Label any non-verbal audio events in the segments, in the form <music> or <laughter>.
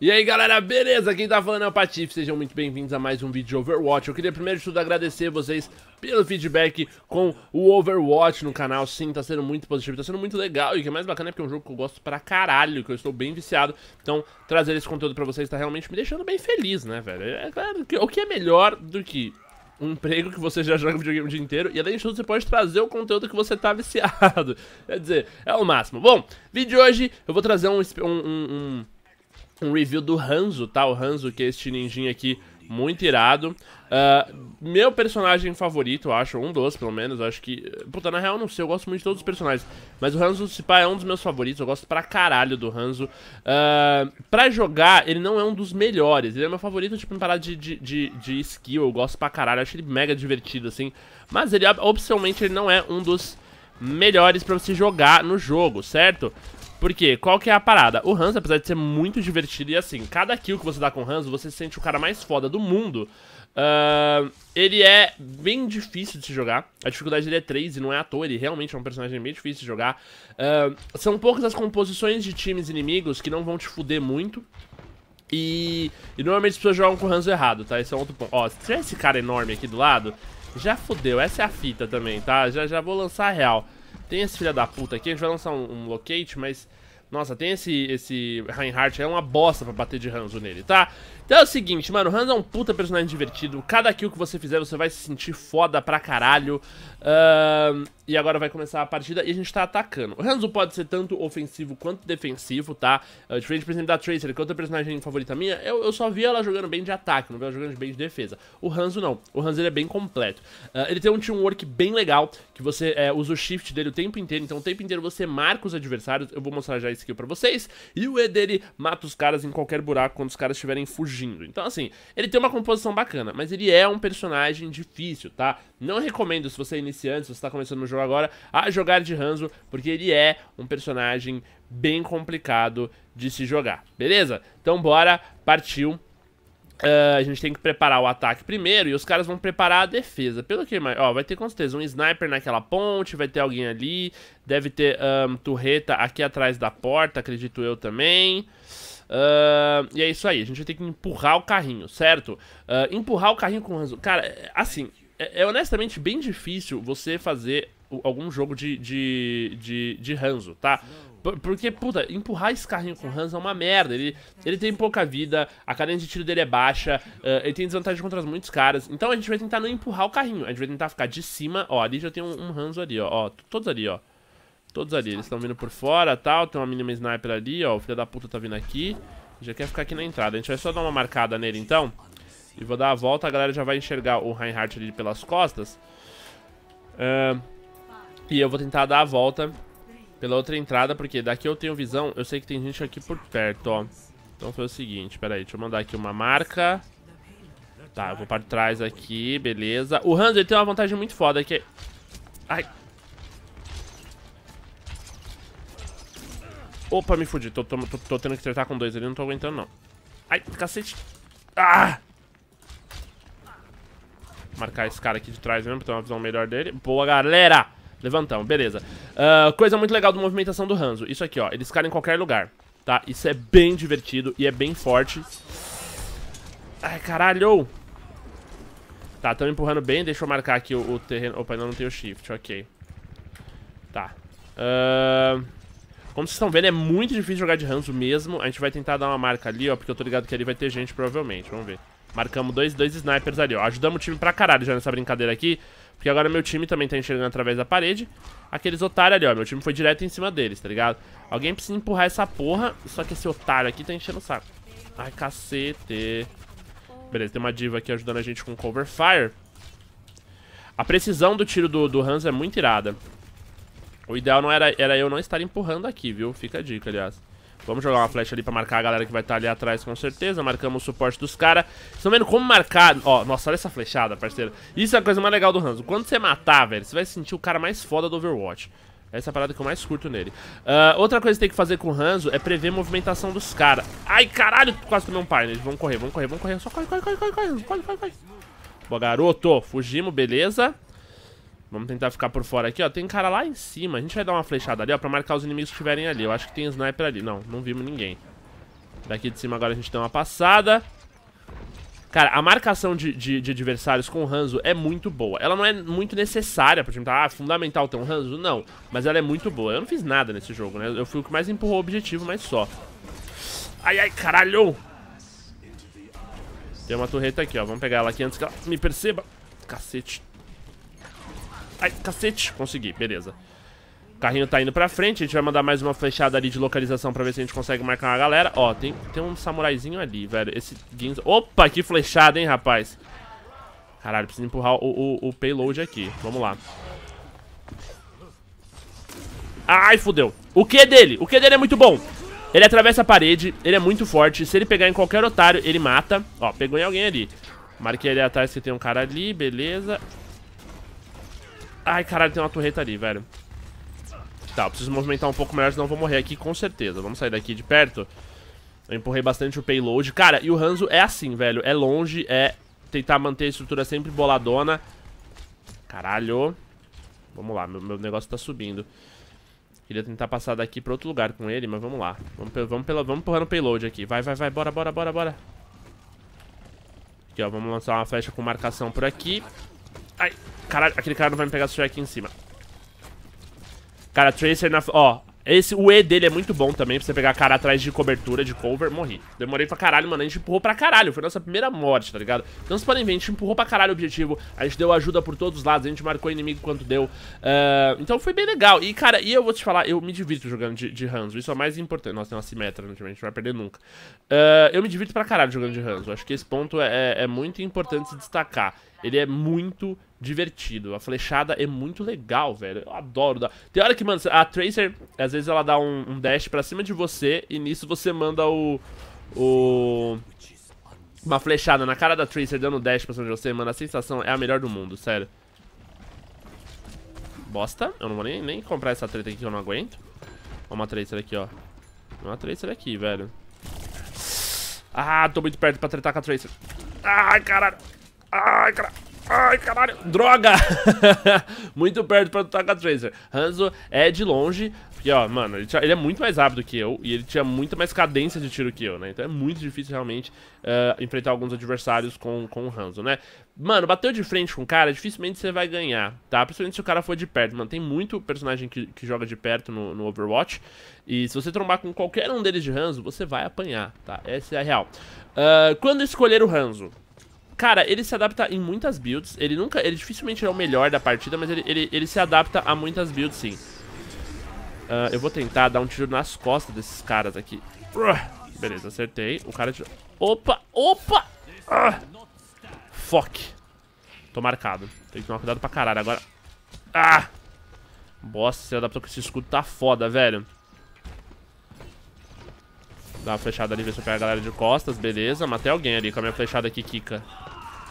E aí galera, beleza? Quem tá falando é o Patife, sejam muito bem-vindos a mais um vídeo de Overwatch. Eu queria primeiro de tudo agradecer vocês pelo feedback com o Overwatch no canal. Sim, tá sendo muito positivo, tá sendo muito legal. E o que é mais bacana é porque é um jogo que eu gosto pra caralho, que eu estou bem viciado. Então, trazer esse conteúdo pra vocês tá realmente me deixando bem feliz, né, velho? É claro, o que é melhor do que um emprego que você já joga videogame o dia inteiro e além de tudo você pode trazer o conteúdo que você tá <laughs> viciado. Quer dizer, é o máximo. Bom, vídeo de hoje eu vou trazer um, um, um um review do Hanzo, tá? O Hanzo, que é este ninjinha aqui, muito irado. Uh, meu personagem favorito, eu acho, um dos, pelo menos, eu acho que... Puta, na real, não sei, eu gosto muito de todos os personagens. Mas o Hanzo, se pá, é um dos meus favoritos, eu gosto pra caralho do Hanzo. Uh, pra jogar, ele não é um dos melhores, ele é meu favorito, tipo, em parada de, de, de, de skill, eu gosto pra caralho, eu acho ele mega divertido, assim. Mas ele, opcionalmente, ele não é um dos melhores pra você jogar no jogo, certo? Porque, qual que é a parada? O Hans, apesar de ser muito divertido e assim, cada kill que você dá com o Hans, você se sente o cara mais foda do mundo. Uh, ele é bem difícil de se jogar. A dificuldade dele é 3 e não é à toa, ele realmente é um personagem bem difícil de jogar. Uh, são poucas as composições de times inimigos que não vão te fuder muito. E, e normalmente as pessoas jogam com o Hans errado, tá? Esse é um outro ponto. Ó, se tiver esse cara enorme aqui do lado, já fodeu. Essa é a fita também, tá? Já, já vou lançar a real. Tem esse filho da puta aqui, a gente vai lançar um, um locate, mas... Nossa, tem esse, esse Reinhardt, é uma bosta pra bater de ranzo nele, tá? Então é o seguinte, mano, o Hans é um puta personagem divertido. Cada kill que você fizer, você vai se sentir foda pra caralho. Uh, e agora vai começar a partida e a gente tá atacando. O Hanzo pode ser tanto ofensivo quanto defensivo, tá? Uh, diferente, por exemplo, da Tracer, que é outra personagem favorita minha, eu, eu só vi ela jogando bem de ataque, não vi ela jogando bem de defesa. O Hanzo não. O Hanzo ele é bem completo. Uh, ele tem um teamwork bem legal, que você é, usa o shift dele o tempo inteiro, então o tempo inteiro você marca os adversários. Eu vou mostrar já esse kill pra vocês. E o E dele mata os caras em qualquer buraco quando os caras estiverem fugindo então, assim, ele tem uma composição bacana, mas ele é um personagem difícil, tá? Não recomendo, se você é iniciante, se você tá começando no jogo agora, a jogar de Hanzo, porque ele é um personagem bem complicado de se jogar, beleza? Então, bora, partiu. Uh, a gente tem que preparar o ataque primeiro e os caras vão preparar a defesa. Pelo que, mais, ó, vai ter com certeza um sniper naquela ponte, vai ter alguém ali, deve ter um, turreta aqui atrás da porta, acredito eu também. Uh, e é isso aí, a gente vai ter que empurrar o carrinho, certo? Uh, empurrar o carrinho com o Cara, é, assim, é, é, honestamente bem difícil você fazer algum jogo de, de, de, de Hanzo, tá? Porque, puta, empurrar esse carrinho com o Hans é uma merda. Ele, ele tem pouca vida, a cadência de tiro dele é baixa, uh, ele tem desvantagem contra muitos caras. Então a gente vai tentar não empurrar o carrinho. A gente vai tentar ficar de cima. Ó, ali já tem um, um Hanzo ali, ó. ó todos ali, ó. Todos ali, eles estão vindo por fora tal. Tem uma mínima sniper ali, ó. O filho da puta tá vindo aqui. Já quer ficar aqui na entrada. A gente vai só dar uma marcada nele então. E vou dar a volta, a galera já vai enxergar o Reinhardt ali pelas costas. Uh, e eu vou tentar dar a volta pela outra entrada, porque daqui eu tenho visão. Eu sei que tem gente aqui por perto, ó. Então foi o seguinte, peraí, deixa eu mandar aqui uma marca. Tá, eu vou para trás aqui, beleza. O Hans, ele tem uma vantagem muito foda que é... Ai, Opa, me fudi. Tô, tô, tô, tô tendo que tratar com dois ali, não tô aguentando, não. Ai, cacete. Ah! Marcar esse cara aqui de trás mesmo, pra ter uma visão melhor dele. Boa, galera! Levantamos, beleza. Uh, coisa muito legal da movimentação do Hanzo. Isso aqui, ó. Eles caem em qualquer lugar, tá? Isso é bem divertido e é bem forte. Ai, caralho! Tá, tamo empurrando bem. Deixa eu marcar aqui o, o terreno. Opa, ainda não tem o shift, ok. Tá. Ahn... Uh... Como vocês estão vendo, é muito difícil jogar de ranzo mesmo. A gente vai tentar dar uma marca ali, ó, porque eu tô ligado que ali vai ter gente, provavelmente. Vamos ver. Marcamos dois, dois snipers ali, ó. Ajudamos o time pra caralho já nessa brincadeira aqui. Porque agora meu time também tá enxergando através da parede. Aqueles otários ali, ó. Meu time foi direto em cima deles, tá ligado? Alguém precisa empurrar essa porra. Só que esse otário aqui tá enchendo o saco. Ai, cacete. Beleza, tem uma diva aqui ajudando a gente com cover fire. A precisão do tiro do, do Hans é muito irada. O ideal não era, era eu não estar empurrando aqui, viu? Fica a dica, aliás. Vamos jogar uma flecha ali pra marcar a galera que vai estar tá ali atrás com certeza. Marcamos o suporte dos caras. Estão vendo como marcar... Ó, nossa, olha essa flechada, parceiro. Isso é a coisa mais legal do Hanzo. Quando você matar, velho, você vai sentir o cara mais foda do Overwatch. Essa é a parada que eu mais curto nele. Uh, outra coisa que tem que fazer com o Hanzo é prever a movimentação dos caras. Ai, caralho, quase tomei um painel. Né? Vamos correr, vamos correr, vamos correr. Só corre, corre, corre, corre, corre, corre, corre, corre. Boa, garoto. Fugimos, beleza. Vamos tentar ficar por fora aqui, ó. Tem cara lá em cima. A gente vai dar uma flechada ali, ó, pra marcar os inimigos que estiverem ali. Eu acho que tem sniper ali. Não, não vimos ninguém. Daqui de cima agora a gente dá uma passada. Cara, a marcação de, de, de adversários com o Hanzo é muito boa. Ela não é muito necessária pra perguntar, ah, fundamental ter um Hanzo? Não. Mas ela é muito boa. Eu não fiz nada nesse jogo, né? Eu fui o que mais empurrou o objetivo, mas só. Ai, ai, caralho! Tem uma torreta aqui, ó. Vamos pegar ela aqui antes que ela me perceba. Cacete. Ai, cacete. Consegui, beleza. O carrinho tá indo pra frente. A gente vai mandar mais uma flechada ali de localização pra ver se a gente consegue marcar uma galera. Ó, tem, tem um samuraizinho ali, velho. Esse Ginzo... Opa, que flechada, hein, rapaz. Caralho, preciso empurrar o, o, o payload aqui. Vamos lá. Ai, fudeu. O que dele? O que dele é muito bom. Ele atravessa a parede, ele é muito forte. Se ele pegar em qualquer otário, ele mata. Ó, pegou em alguém ali. Marquei ali atrás que tem um cara ali, beleza. Ai, caralho, tem uma torreta ali, velho. Tá, eu preciso movimentar um pouco melhor, senão eu vou morrer aqui com certeza. Vamos sair daqui de perto. Eu empurrei bastante o payload. Cara, e o Hanzo é assim, velho. É longe, é tentar manter a estrutura sempre boladona. Caralho. Vamos lá, meu, meu negócio tá subindo. Queria tentar passar daqui pra outro lugar com ele, mas vamos lá. Vamos, vamos, pela, vamos empurrando o payload aqui. Vai, vai, vai, bora, bora, bora, bora. Aqui, ó, vamos lançar uma flecha com marcação por aqui. Ai, caralho, aquele cara não vai me pegar se estiver aqui em cima. Cara, Tracer na... Ó, esse, o E dele é muito bom também, pra você pegar cara atrás de cobertura, de cover, morri. Demorei pra caralho, mano, a gente empurrou pra caralho, foi nossa primeira morte, tá ligado? Então vocês podem ver, a gente empurrou pra caralho o objetivo, a gente deu ajuda por todos os lados, a gente marcou inimigo quanto deu. Uh, então foi bem legal, e cara, e eu vou te falar, eu me divirto jogando de, de Hanzo, isso é o mais importante. Nossa, tem uma simetra, né? a gente vai perder nunca. Uh, eu me divirto pra caralho jogando de Hanzo, acho que esse ponto é, é, é muito importante se destacar. Ele é muito divertido. A flechada é muito legal, velho. Eu adoro. Dar... Tem hora que, mano, a Tracer, às vezes ela dá um, um dash pra cima de você e nisso você manda o... o... Uma flechada na cara da Tracer dando dash pra cima de você, mano. A sensação é a melhor do mundo, sério. Bosta. Eu não vou nem, nem comprar essa treta aqui que eu não aguento. Olha uma Tracer aqui, ó. Uma Tracer aqui, velho. Ah, tô muito perto pra tretar com a Tracer. Ah, caralho. Ai, cara... Ai, caralho. Droga! <laughs> muito perto pra lutar com a Tracer. Hanzo é de longe, porque, ó, mano, ele, ele, é muito mais rápido que eu e ele tinha muito mais cadência de tiro que eu, né? Então é muito difícil realmente uh, enfrentar alguns adversários com, com o Hanzo, né? Mano, bateu de frente com o cara, dificilmente você vai ganhar, tá? Principalmente se o cara for de perto, mano. Tem muito personagem que, que joga de perto no, no Overwatch. E se você trombar com qualquer um deles de Hanzo, você vai apanhar, tá? Essa é a real. Uh, quando escolher o Hanzo? Cara, ele se adapta em muitas builds. Ele nunca. Ele dificilmente é o melhor da partida, mas ele, ele, ele se adapta a muitas builds, sim. Uh, eu vou tentar dar um tiro nas costas desses caras aqui. Beleza, acertei. O cara tirou. Opa! Opa! Ah. Fuck. Tô marcado. Tem que tomar cuidado pra caralho agora. Ah! Bosta, se adaptou com esse escudo tá foda, velho. Dá uma flechada ali, ver se eu pego a galera de costas. Beleza, matei alguém ali com a minha flechada aqui, Kika.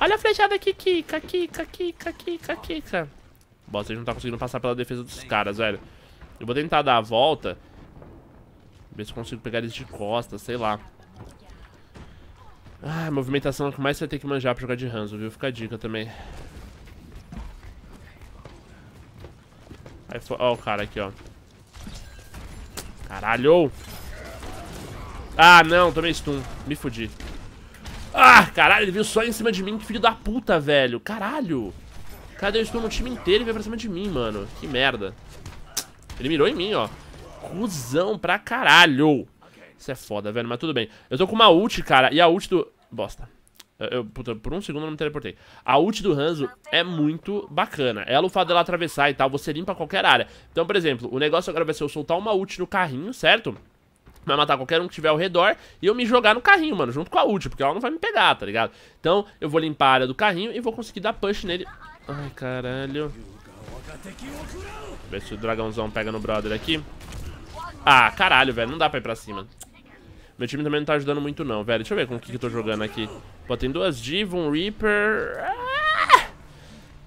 Olha a flechada aqui, kika kika kika kika Kika. Bosta, a gente não tá conseguindo passar pela defesa dos caras, velho. Eu vou tentar dar a volta. Ver se eu consigo pegar eles de costas, sei lá. Ah, movimentação é o que mais você vai ter que manjar pra jogar de Hanzo, viu? Fica a dica também. Aí foi... Ó o cara aqui, ó. Caralho! Ah, não, tomei stun. Me fudi. Ah, caralho, ele veio só em cima de mim, que filho da puta, velho. Caralho. Cadê o stun no time inteiro e veio pra cima de mim, mano? Que merda. Ele mirou em mim, ó. Cusão pra caralho. Isso é foda, velho, mas tudo bem. Eu tô com uma ult, cara, e a ult do... Bosta. Eu, puta, por um segundo eu não me teleportei. A ult do Hanzo é muito bacana. Ela, o fato dela atravessar e tal, você limpa qualquer área. Então, por exemplo, o negócio agora vai ser eu soltar uma ult no carrinho, certo? Vai matar qualquer um que tiver ao redor e eu me jogar no carrinho, mano, junto com a ult, porque ela não vai me pegar, tá ligado? Então, eu vou limpar a área do carrinho e vou conseguir dar push nele. Ai, caralho. Ver se o dragãozão pega no brother aqui. Ah, caralho, velho, não dá pra ir pra cima. Meu time também não tá ajudando muito não, velho. Deixa eu ver com o que, que eu tô jogando aqui. Pô, tem duas Diva, um Reaper... Ah!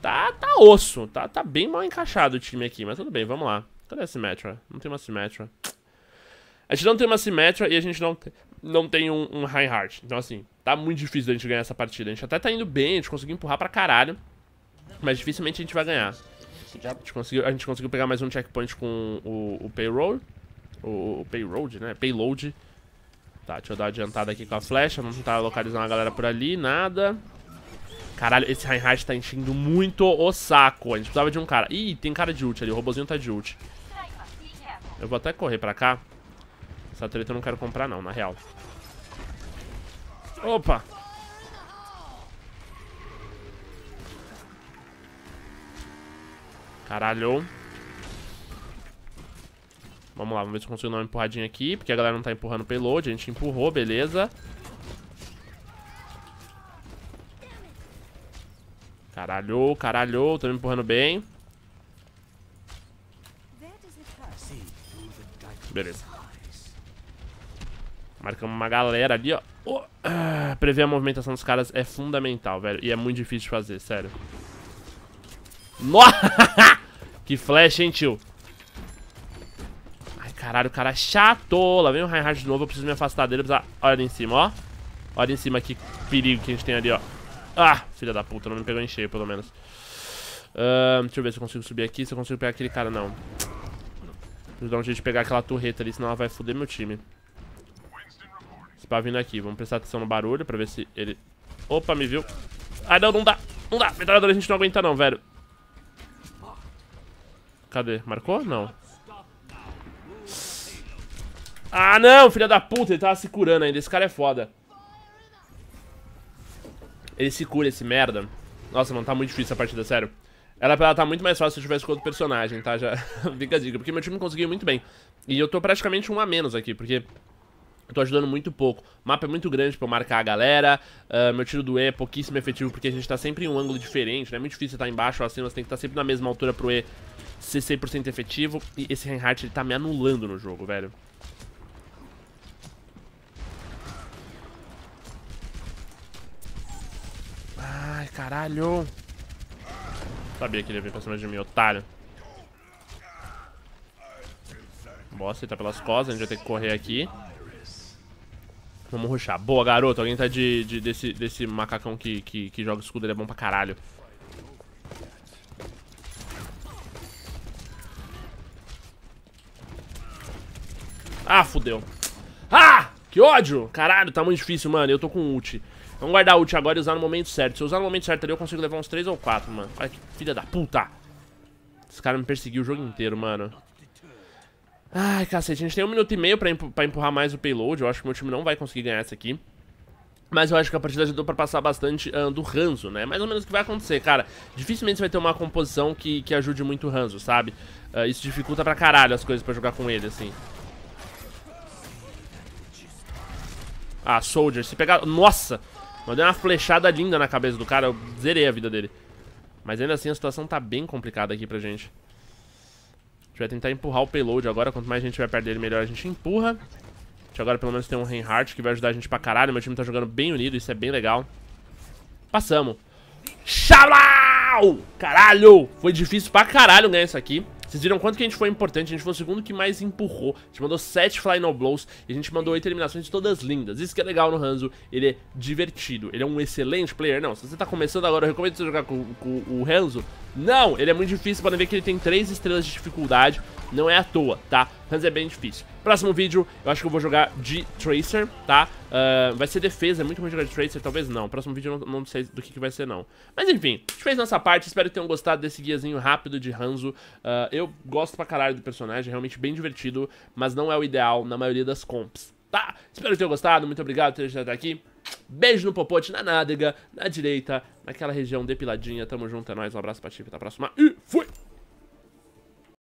Tá, tá osso. Tá, tá bem mal encaixado o time aqui, mas tudo bem, vamos lá. Cadê a Symmetra? Não tem uma Symmetra. A gente não tem uma simetria e a gente não, não tem um, um Reinhardt. Então, assim, tá muito difícil a gente ganhar essa partida. A gente até tá indo bem, a gente conseguiu empurrar pra caralho. Mas dificilmente a gente vai ganhar. A gente conseguiu, a gente conseguiu pegar mais um checkpoint com o, o payroll. O, o payload, né? Payload. Tá, deixa eu dar uma adiantada aqui com a flecha. Vamos tentar localizar uma galera por ali. Nada. Caralho, esse Reinhardt tá enchendo muito o saco. A gente precisava de um cara. Ih, tem cara de ult ali. O robôzinho tá de ult. Eu vou até correr pra cá. Essa treta eu não quero comprar não, na real. Opa! Caralho. Vamos lá, vamos ver se eu consigo dar uma empurradinha aqui, porque a galera não tá empurrando o payload, a gente empurrou, beleza. Caralho, caralho, tô me empurrando bem. Beleza. Marcamos uma galera ali, ó. Oh, ah, prever a movimentação dos caras é fundamental, velho. E é muito difícil de fazer, sério. Nossa! <laughs> que flash, hein, tio? Ai, caralho, o cara é chato. Lá vem o Reinhardt de novo. Eu preciso me afastar dele. Olha ali em cima, ó. Olha em cima que perigo que a gente tem ali, ó. Ah, filha da puta. Não me pegou em cheio, pelo menos. Uh, deixa eu ver se eu consigo subir aqui. Se eu consigo pegar aquele cara, não. Preciso dar um jeito de pegar aquela torreta ali, senão ela vai foder meu time pá vindo aqui. Vamos prestar atenção no barulho pra ver se ele... Opa, me viu. Ah, não, não dá. Não dá. Metralhadora a gente não aguenta não, velho. Cadê? Marcou? Não. Ah, não, filha da puta. Ele tava se curando ainda. Esse cara é foda. Ele se cura, esse merda. Nossa, mano, tá muito difícil essa partida, sério. Ela, ela tá muito mais fácil se eu tivesse com outro personagem, tá? Já <laughs> fica a dica, porque meu time conseguiu muito bem. E eu tô praticamente um a menos aqui, porque eu tô ajudando muito pouco. O mapa é muito grande pra eu marcar a galera. Uh, meu tiro do E é pouquíssimo efetivo, porque a gente tá sempre em um ângulo diferente, né? É muito difícil estar tá embaixo ou acima, você tem que estar tá sempre na mesma altura pro E ser 100% efetivo. E esse Reinhardt, ele tá me anulando no jogo, velho. Ai, caralho. Sabia que ele ia vir pra cima de mim, otário. Bosta, ele tá pelas costas, a gente vai ter que correr aqui. Vamos roxar, Boa, garoto. Alguém tá de, de desse, desse macacão que, que, que joga escudo, ele é bom pra caralho. Ah, fudeu. Ah! Que ódio! Caralho, tá muito difícil, mano. Eu tô com ult. Vamos guardar ult agora e usar no momento certo. Se eu usar no momento certo ali, eu consigo levar uns 3 ou 4, mano. Olha que filha da puta. Esse cara me perseguiu o jogo inteiro, mano. Ai, cacete, a gente tem um minuto e meio pra, empu pra empurrar mais o payload. Eu acho que meu time não vai conseguir ganhar essa aqui. Mas eu acho que a partida ajudou pra passar bastante uh, do Ranzo, né? Mais ou menos o que vai acontecer, cara. Dificilmente você vai ter uma composição que, que ajude muito o Ranzo, sabe? Uh, isso dificulta pra caralho as coisas pra jogar com ele, assim. Ah, Soldier. Se pegar... Nossa! Mandei uma flechada linda na cabeça do cara. Eu zerei a vida dele. Mas ainda assim a situação tá bem complicada aqui pra gente vai tentar empurrar o payload agora. Quanto mais a gente vai perder melhor a gente empurra. A gente agora pelo menos tem um Reinhardt que vai ajudar a gente pra caralho. Meu time tá jogando bem unido, isso é bem legal. Passamos. Xalau! Caralho! Foi difícil pra caralho ganhar isso aqui. Vocês viram quanto que a gente foi importante, a gente foi o segundo que mais empurrou. A gente mandou 7 Final Blows e a gente mandou 8 eliminações todas lindas. Isso que é legal no Hanzo, ele é divertido, ele é um excelente player. Não, se você tá começando agora, eu recomendo você jogar com, com o Hanzo. Não, ele é muito difícil, podem ver que ele tem 3 estrelas de dificuldade, não é à toa, tá? Mas é bem difícil. Próximo vídeo, eu acho que eu vou jogar de Tracer, tá? Uh, vai ser defesa, é muito bom jogar de Tracer, talvez não. Próximo vídeo eu não, não sei do que, que, vai ser, não. Mas enfim, a gente fez nossa parte. Espero que tenham gostado desse guiazinho rápido de Hanzo. Uh, eu gosto pra caralho do personagem, é realmente bem divertido, mas não é o ideal na maioria das comps, tá? Espero que tenham gostado, muito obrigado por ter estado aqui. Beijo no popote, na nádega, na direita, naquela região depiladinha. Tamo junto, é nóis, um abraço pra ti, até a próxima e fui!